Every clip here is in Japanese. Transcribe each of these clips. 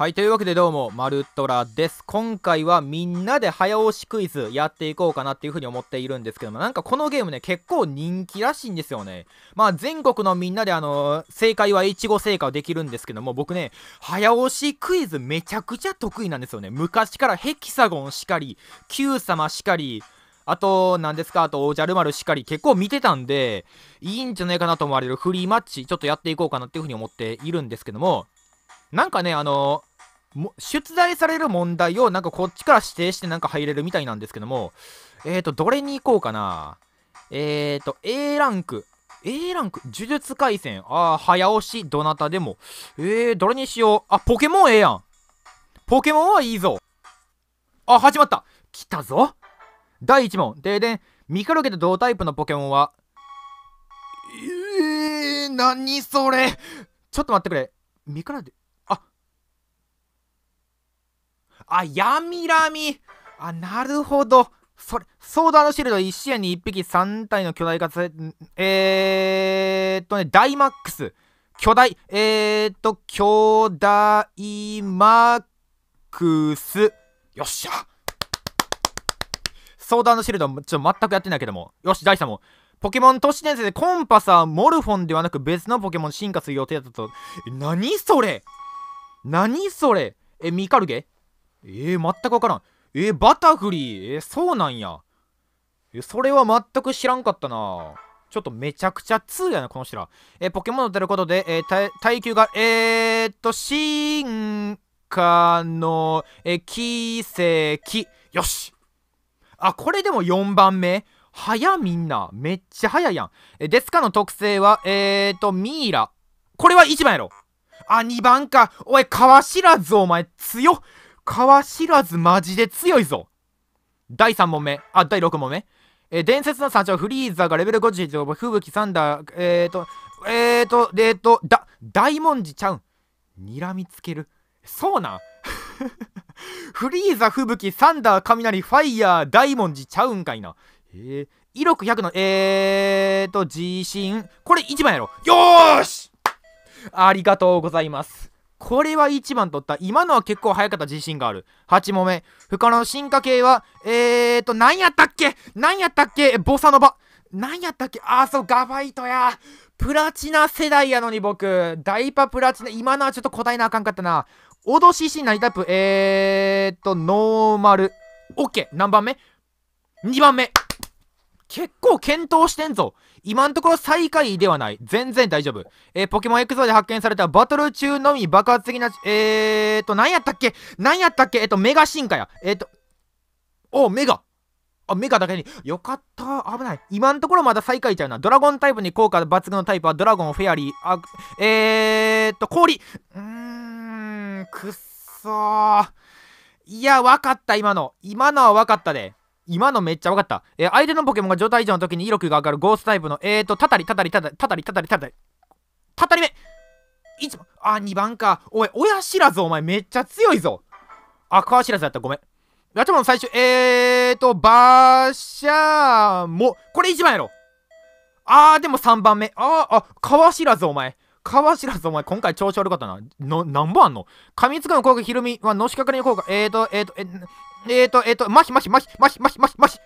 はい、というわけでどうも、まるトラです。今回はみんなで早押しクイズやっていこうかなっていうふうに思っているんですけども、なんかこのゲームね、結構人気らしいんですよね。まあ全国のみんなであのー、正解はいち正解できるんですけども、僕ね、早押しクイズめちゃくちゃ得意なんですよね。昔からヘキサゴンしかり、Q 様しかり、あと、何ですか、あと、おじゃる丸しかり結構見てたんで、いいんじゃないかなと思われるフリーマッチ、ちょっとやっていこうかなっていうふうに思っているんですけども、なんかね、あのーも出題される問題をなんかこっちから指定してなんか入れるみたいなんですけども、えっ、ー、と、どれに行こうかな。えっ、ー、と、A ランク。A ランク呪術廻戦。ああ、早押し、どなたでも。えー、どれにしよう。あ、ポケモンええやん。ポケモンはいいぞ。あ、始まった。来たぞ。第1問。停電。ミカロケと同タイプのポケモンは、えー、何それ。ちょっと待ってくれ。ミカロケ、あ、闇ラミあ、なるほど。それ、ソードのシールド1試合に1匹3体の巨大化つ、えー、っとね、ダイマックス。巨大、えー、っと、巨大マックス。よっしゃソードシールド、ちょ、全くやってないけども。よし、第3問。ポケモン都市伝説でコンパサはモルフォンではなく別のポケモン進化する予定だったと。え、何それ何それえ、ミカルゲえー、全くわからん。えー、バタフリーえー、そうなんや。え、それは全く知らんかったな。ちょっとめちゃくちゃ通やな、この人ら。え、ポケモンを出ることで、え耐久が、えー、っと、進化の、え、奇跡。よしあ、これでも4番目早みんな。めっちゃ早いやん。え、デスカの特性は、えー、っと、ミイラ。これは1番やろ。あ、2番か。おい、かわしらず、お前、強っ。川知らずマジで強いぞ第3問目あ第6問目えー、伝説の山頂フリーザーがレベル50以上吹雪サンダーえーとえーとえーとだ大文字ちゃうん睨みつけるそうなん フリーザ吹雪サンダー雷ファイヤー大文字ちゃうんかいなえー、威力100のえーと地震これ1番やろよーしありがとうございますこれは1番取った。今のは結構早かった自信がある。8問目。他の進化系は、えーと、何やったっけ何やったっけボサノバ。何やったっけあそう、ガバイトや。プラチナ世代やのに僕。ダイパプラチナ。今のはちょっと答えなあかんかったな。脅しし何タイプえーと、ノーマル。オッケー。何番目 ?2 番目。結構検討してんぞ今のところ最下位ではない。全然大丈夫。えー、ポケモン X o で発見されたバトル中のみ爆発的な、えーと、何やったっけ何やったっけえっ、と、メガ進化や。えっ、と、お、メガあ、メガだけに。よかった。危ない。今のところまだ最下位ちゃうな。ドラゴンタイプに効果抜群のタイプはドラゴン、フェアリー、あ、えーっと、氷。うーん、くっそー。いや、わかった、今の。今のはわかったで。今のめっちゃ分かった。えー、相手のポケモンが状態異常の時に威力が上がるゴースタイプの、えーと、たたりたたりたたりたたりたたりたたり。たたり目一番、あ、二番か。おい、親知らずお前めっちゃ強いぞ。あ、川知らずだった。ごめん。ガチャモン最初、えーと、バシャーも。これ一番やろ。あー、でも三番目。あー、あ、川知らずお前。川知らずお前今回調子悪かったな。の、なんぼあんの噛みつくの効果、ひるみはのしかかりの効果。えーと、えーと、えー、えー、と、えーと、ましましましましましましまひ。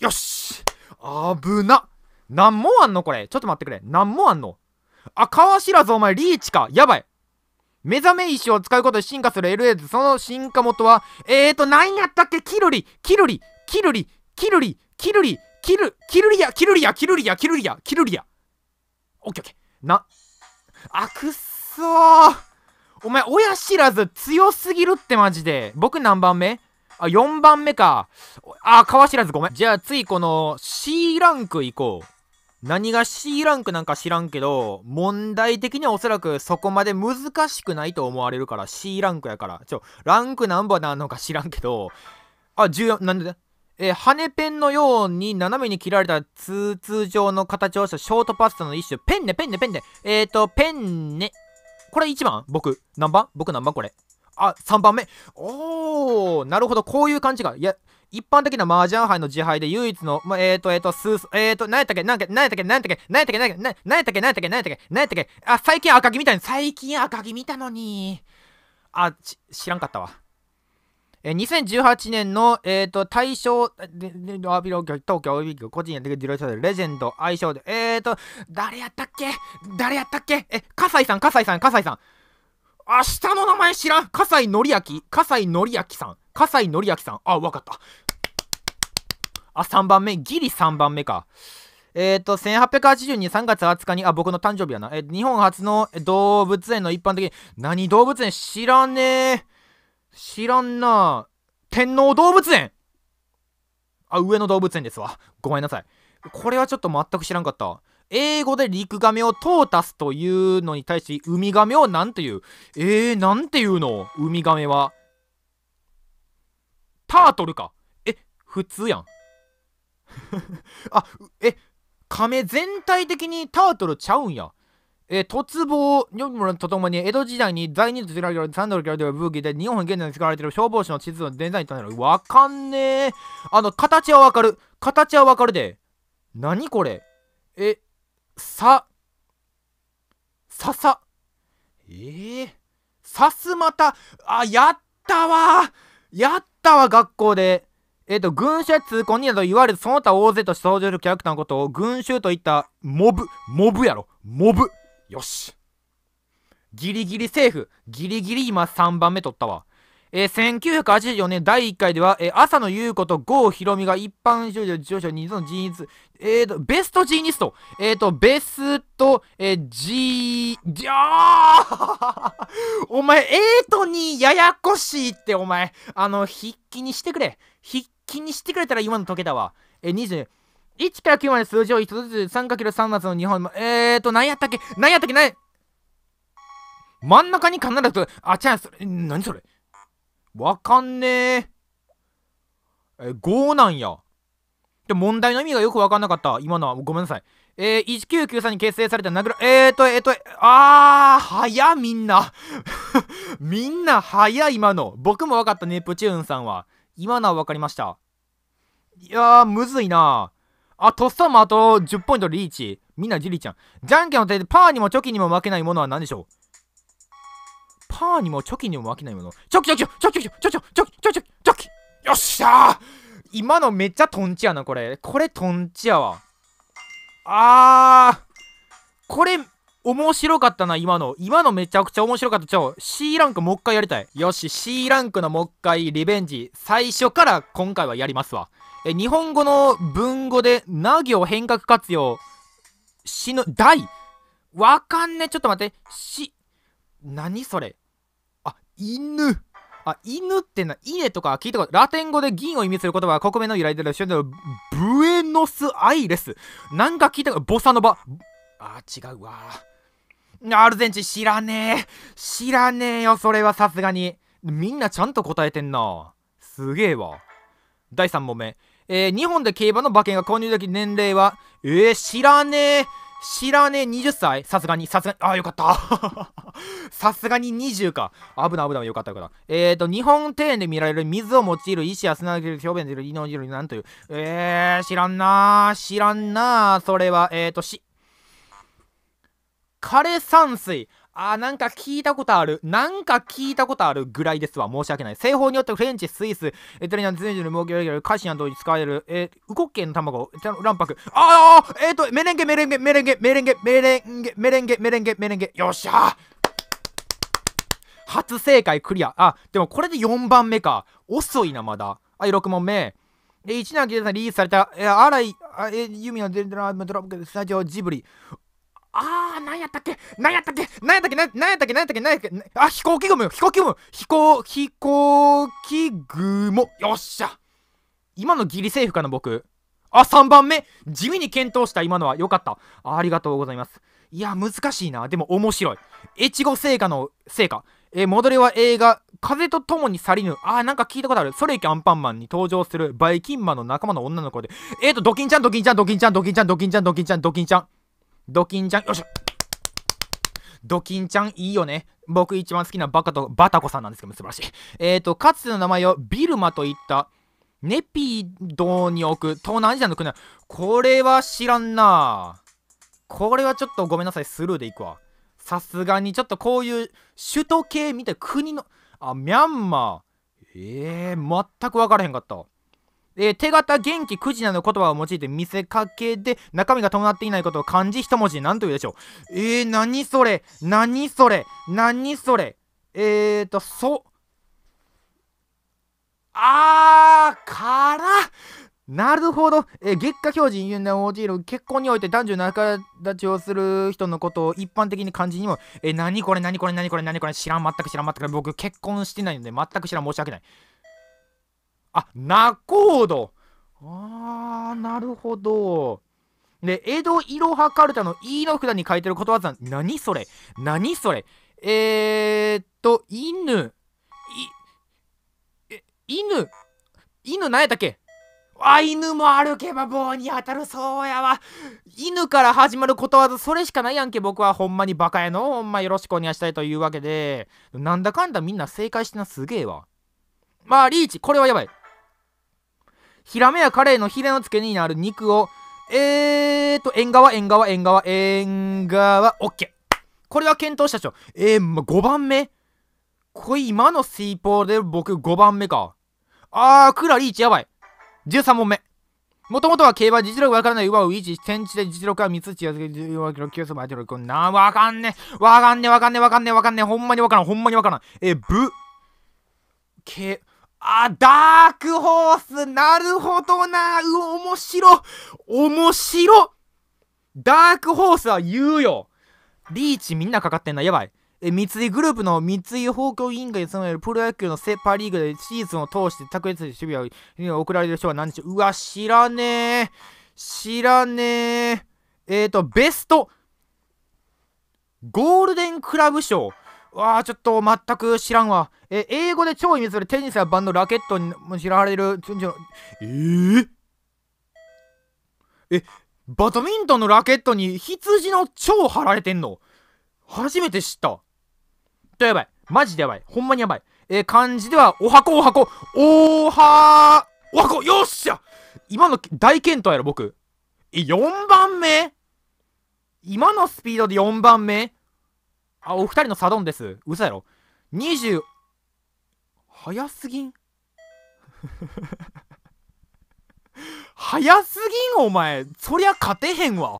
よし危ななんもあんのこれ。ちょっと待ってくれ。なんもあんのあ、川知らずお前リーチか。やばい。目覚め石を使うことで進化する LA ズ。その進化元は、えーと、何やったっけキルリ、キルリ、キルリ、キルリ、キルリ、キル、キルリア、キルリア、キルリア、キルリア、キルリア。オッケーオッケー。な、あ、くっそーお前、親知らず強すぎるってマジで。僕何番目あ、4番目か。あ、川知らずごめん。じゃあ次この C ランク行こう。何が C ランクなんか知らんけど、問題的にはおそらくそこまで難しくないと思われるから、C ランクやから。ちょ、ランク何番なのか知らんけど、あ、14、なんでえー、羽ペンのように斜めに切られた通通常の形をしたショートパスタの一種。ペンネ、ペンネ、ペンネ。えっ、ー、と、ペンネ。これ1番僕。何番僕何番これ。あ、3番目。おー、なるほど。こういう感じが。いや、一般的な麻雀杯の自敗で唯一の、ま、えっ、ー、と、えっ、ー、と、スーえっ、ー、と、何やったっけ、何やったっけ、何やったっけ、何やったっけ、何やったっけ、何やったっけ、何やったっけ、何やったっけ、何やったっけ、あ、最近赤木見たの最近赤木見たのに。あ、知らんかったわ。えー、2018年の、えーと、大賞、東京オリンピック個人やってくるーでレジェンド、愛称で、えーと、誰やったっけ誰やったっけえ、葛西さん、葛西さん、葛西さん。明日の名前知らん葛西紀明笠井紀明さん。葛西紀明さん。あ、わかった。あ、3番目。ギリ3番目か。えっ、ー、と、1882年3月20日に、あ、僕の誕生日やな。えー、日本初の動物園の一般的に、何動物園知らねえ。知らんな天皇動物園あ、上野動物園ですわ。ごめんなさい。これはちょっと全く知らんかった。英語でリクガメをトータスというのに対しウミガメを何というえー、なんて言うのウミガメは。タートルか。え、普通やん。あ、え、亀全体的にタートルちゃうんや。えー、突防読むとともに江戸時代に第2と第3度のキャラでは武器で日本現在に使われている消防士の地図のデザインとなるわかんねえあの形はわかる形はわかるで何これえさささえー、さすまたあやったわやったわ学校でえっ、ー、と、群衆通行人などいわゆるその他大勢として登場するキャラクターのことを群衆といったモブ、モブやろ、モブ。よし。ギリギリセーフ。ギリギリ今3番目取ったわ。えー、1984年第1回では、えー、朝の優子と郷ひろみが一般少女上女2のジーニスト、えーと、ベストジーニスト、えーと、ベスト、えー、ジー、じゃー お前、えーとにややこしいって、お前、あの、筆記にしてくれ。筆記にしてくれたら今の解けたわ。えー、20、1から9まで数字を1つずつ 3×3 マスの日本も、えーと、何やったっけ何やったっけ何真ん中に必ず、あ、ちゃん、それ、何それわかんねえ。え、5なんや。で、問題の意味がよくわかんなかった。今のは、ごめんなさい。えー、1993に結成された殴る、えーと、えーと、あー、早みんな。みんな早い今の。僕もわかった、ね、ネプチューンさんは。今のはわかりました。いやー、むずいなあ、とっさもあと10ポイントリーチ。みんなジリちゃん。じゃんけんの手でパーにもチョキにも負けないものは何でしょうパーにもチョキにも負けないもの。チョキチョキチョキチョキチョキチョキチョキチョキチョキよっしゃー今のめっちゃトンチやな、これ。これトンチやわ。あー。これ、面白かったな、今の。今のめちゃくちゃ面白かった。ちょ、C ランクもう一回やりたい。よし、C ランクのもう一回リベンジ。最初から今回はやりますわ。え日本語の文語で、な行変革活用、しぬ、大わかんねちょっと待って。し、何それあ、犬。あ、犬ってな、稲とか聞いたこと、ラテン語で銀を意味する言葉は国名の由来である、ブエノスアイレス。なんか聞いたこと、ボサノバ。あ、違うわ。アルゼンチン知らねえ。知らねえよ、それはさすがに。みんなちゃんと答えてんな。すげえわ。第3問目。えー、日本で競馬の馬券が購入できる年齢は、えー、知らねえ。知らねえ、20歳さすがに、さすがに、あ、よかった。さすがに20か。危ない危ないよかったから。えっ、ー、と、日本庭園で見られる水を用いる石や砂る表現する犬のなんという。えー、知らんなー、知らんなー、それは、えっ、ー、と、し、枯山水。あーなんか聞いたことある。なんか聞いたことあるぐらいですわ。申し訳ない。製法によってフレンチ、スイス、エタリアン、ズネジル、モーキュラカシアンとに使われる、えウコッケの卵、卵白。ああえっ、ー、と、メレンゲ、メレンゲ、メレンゲ、メレンゲ、メレンゲ、メレンゲ、メレンゲ、メレンゲ。よっしゃ初正解クリア。あ、でもこれで4番目か。遅いな、まだ。はい、6問目。え1年間リリースされた、えー、新井、えユミのデルタラムドラップスタジオジブリ。ああ、なんやったっけなんやったっけなんやったっけなんやったっけなんやったっけなんやったっけあ、飛行機雲よ飛行機雲飛行、飛行機雲よっしゃ今のギリセーフかな、僕。あ、3番目地味に検討した、今のは。よかったあ。りがとうございます。いや、難しいな。でも面白い。越後聖火の聖火。え戻りは映画、風と共に去りぬ。あー、なんか聞いたことある。それいけアンパンマンに登場するバイキンマンの仲間の女の子で。えーと、ドキンちゃん、ドキンちゃん、ドキンちゃん、ドキンちゃん、ドキンちゃん、ドキンちゃん、ドキンちゃん。ドキンちゃん、よっしゃドキンちゃんいいよね。僕一番好きなバカとバタコさんなんですけど素晴らしい。えっ、ー、と、かつての名前をビルマといった、ネピドに置く東南アジアの国これは知らんなこれはちょっとごめんなさい、スルーでいくわ。さすがにちょっとこういう首都系みたいな国の、あ、ミャンマー。ええー、全く分からへんかった。えー、手形元気くじなど言葉を用いて見せかけで中身が伴っていないことを漢字一文字で何と言うでしょうえー、何それ何それ何それえーと、そ、あー、からなるほど。えー、月下表示に言用いる結婚において男女仲立ちをする人のことを一般的に漢字にも、えー、何これ何これ何これ何これ知らん、全く知らん、全く僕結婚してないので全く知らん、申し訳ない。あナコードあーなるほどで江戸いろはかるたの「E の札に書いてることわざ何それ何それえー、っと犬いえ犬犬何やったっけあ犬も歩けば棒に当たるそうやわ犬から始まることわざそれしかないやんけ僕はほんまにバカやのほんまよろしくお願いしたいというわけでなんだかんだみんな正解してなすげえわまあリーチこれはやばいヒラメやカレイのヒレの付けになる肉を、えーと、縁側、縁側、縁側、縁側、オッケー。これは検討したでしょ。えー、ま、5番目これ今のスイーポーで僕5番目か。あー、クラリーチやばい。13問目。もともとは競馬実力わからない馬を維持、戦地で実力は三つ違う、1け、キロ、9層も相手のこな、わかんねわかんねわかんねわかんねわかんねほんまにわからん、ほんまにわからん。え、ぶ、け、あ、ダークホース、なるほどな。うお、面白。面白。ダークホースは言うよ。リーチみんなかかってんだ、やばい。え三井グループの三井放送委員会に勤めるプロ野球のセ・パ・ーリーグでシーズンを通して卓越守備をに送られる人は何でしょううわ、知らねえ。知らねえ。えっ、ー、と、ベスト、ゴールデンクラブ賞。わあ、ちょっと全く知らんわ。え、英語で超意味するテニスやバンド、ラケットにも知られる。えー、え、バドミントンのラケットに羊の蝶貼られてんの初めて知った。とやばい。マジでやばい。ほんまにやばい。え漢字では、お箱お箱。おはお箱よっしゃ今の大健闘やろ、僕。え、4番目今のスピードで4番目あ、お二人のサドンです。嘘やろ。20、早すぎん 早すぎんお前。そりゃ勝てへんわ。